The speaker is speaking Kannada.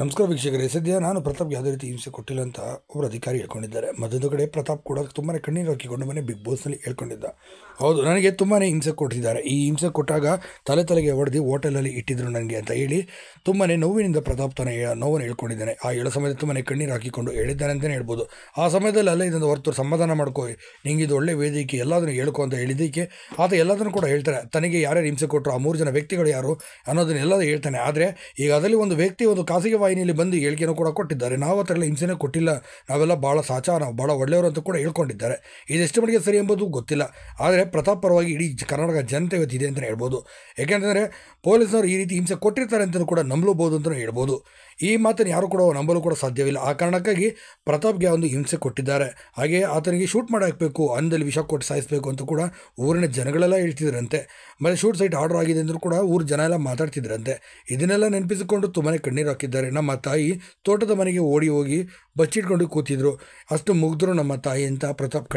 ನಮಸ್ಕಾರ ವೀಕ್ಷಕರೇ ಸದ್ಯ ನಾನು ಪ್ರತಾಪ್ಗೆ ಯಾವುದೇ ರೀತಿ ಹಿಂಸೆ ಕೊಟ್ಟಿಲ್ಲ ಅಂತ ಒಬ್ಬರು ಅಧಿಕಾರಿ ಹೇಳ್ಕೊಂಡಿದ್ದಾರೆ ಮತ್ತೊಂದು ಕಡೆ ಪ್ರತಾಪ್ ಕೂಡ ತುಂಬಾ ಕಣ್ಣೀರು ಹಾಕಿಕೊಂಡು ಮನೆ ಬಿಗ್ ಬಾಸ್ನಲ್ಲಿ ಹೇಳ್ಕೊಂಡಿದ್ದ ಹೌದು ನನಗೆ ತುಂಬಾ ಹಿಂಸೆ ಕೊಟ್ಟಿದ್ದಾರೆ ಈ ಹಿಂಸೆ ಕೊಟ್ಟಾಗ ತಲೆ ತಲೆಗೆ ಹೊಡೆದು ಅಲ್ಲಿ ಇಟ್ಟಿದ್ರು ನನಗೆ ಅಂತ ಹೇಳಿ ತುಂಬಾ ನೋವಿನಿಂದ ಪ್ರತಾಪ್ ತನ್ನ ನೋವನ್ನು ಹೇಳ್ಕೊಂಡಿದ್ದಾನೆ ಆ ಹೇಳೋ ಸಮಯದಲ್ಲಿ ತುಂಬಾ ಕಣ್ಣೀರು ಹಾಕಿಕೊಂಡು ಹೇಳಿದ್ದಾನೆ ಅಂತಲೇ ಹೇಳ್ಬೋದು ಆ ಸಮಯದಲ್ಲಿ ಅಲ್ಲೇ ಇದೊಂದು ಹೊರತು ಸಮಾಧಾನ ಮಾಡ್ಕೋ ನಿಂಗೆ ಇದು ಒಳ್ಳೆ ವೇದಿಕೆ ಎಲ್ಲದನ್ನು ಹೇಳ್ಕೊ ಅಂತ ಹೇಳಿದ್ದಕ್ಕೆ ಆತ ಎಲ್ಲದನ್ನು ಕೂಡ ಹೇಳ್ತಾರೆ ತನಗೆ ಯಾರ್ಯಾರು ಹಿಂಸೆ ಕೊಟ್ಟರು ಆ ಮೂರು ಜನ ವ್ಯಕ್ತಿಗಳು ಯಾರು ಅನ್ನೋದನ್ನೆಲ್ಲ ಹೇಳ್ತಾನೆ ಆದರೆ ಈಗ ಅದರಲ್ಲಿ ಒಂದು ವ್ಯಕ್ತಿ ಒಂದು ಖಾಸಗಿ ವಾಹಿನಿಯಲ್ಲಿ ಬಂದು ಹೇಳಿಕೆಯನ್ನು ಕೂಡ ಕೊಟ್ಟಿದ್ದಾರೆ ನಾವು ಆ ಹಿಂಸೆನೇ ಕೊಟ್ಟಿಲ್ಲ ನಾವೆಲ್ಲ ಭಾಳ ಸಾಚ ನಾವು ಭಾಳ ಒಳ್ಳೆಯವರು ಅಂತ ಕೂಡ ಹೇಳ್ಕೊಂಡಿದ್ದಾರೆ ಇದೆಷ್ಟು ಮಟ್ಟಿಗೆ ಸರಿ ಎಂಬುದು ಗೊತ್ತಿಲ್ಲ ಆದರೆ ಪ್ರತಾಪ್ ಪರವಾಗಿ ಇಡೀ ಕರ್ನಾಟಕ ಜನತೆ ಇವತ್ತಿದೆ ಅಂತಲೇ ಹೇಳ್ಬೋದು ಏಕೆಂತಂದರೆ ಪೊಲೀಸ್ನವರು ಈ ರೀತಿ ಹಿಂಸೆ ಕೊಟ್ಟಿರ್ತಾರೆ ಅಂತಲೂ ಕೂಡ ನಂಬಲೂಬೋದು ಅಂತಲೂ ಹೇಳ್ಬೋದು ಈ ಮಾತನ್ನು ಯಾರು ಕೂಡ ನಂಬಲು ಕೂಡ ಸಾಧ್ಯವಿಲ್ಲ ಆ ಕಾರಣಕ್ಕಾಗಿ ಪ್ರತಾಪ್ಗೆ ಒಂದು ಹಿಂಸೆ ಕೊಟ್ಟಿದ್ದಾರೆ ಹಾಗೆ ಆತನಿಗೆ ಶೂಟ್ ಮಾಡಿ ಹಾಕಬೇಕು ಅಂದಲ್ಲಿ ವಿಷ ಕೊಟ್ಟು ಸಾಯಿಸಬೇಕು ಅಂತ ಕೂಡ ಊರಿನ ಜನಗಳೆಲ್ಲ ಹೇಳ್ತಿದ್ರಂತೆ ಮತ್ತು ಶೂಟ್ ಸೈಟ್ ಆರ್ಡರ್ ಆಗಿದೆ ಅಂದರೂ ಕೂಡ ಊರು ಜನ ಎಲ್ಲ ಮಾತಾಡ್ತಿದ್ರಂತೆ ಇದನ್ನೆಲ್ಲ ನೆನಪಿಸಿಕೊಂಡು ತುಂಬಾ ಕಣ್ಣೀರು ಹಾಕಿದ್ದಾರೆ ನಮ್ಮ ತಾಯಿ ತೋಟದ ಮನೆಗೆ ಓಡಿ ಹೋಗಿ ಬಚ್ಚಿಟ್ಕೊಂಡು ಕೂತಿದ್ರು ಅಷ್ಟು ಮುಗ್ದ್ರು ನಮ್ಮ ತಾಯಿ ಅಂತ ಪ್ರತಾಪ್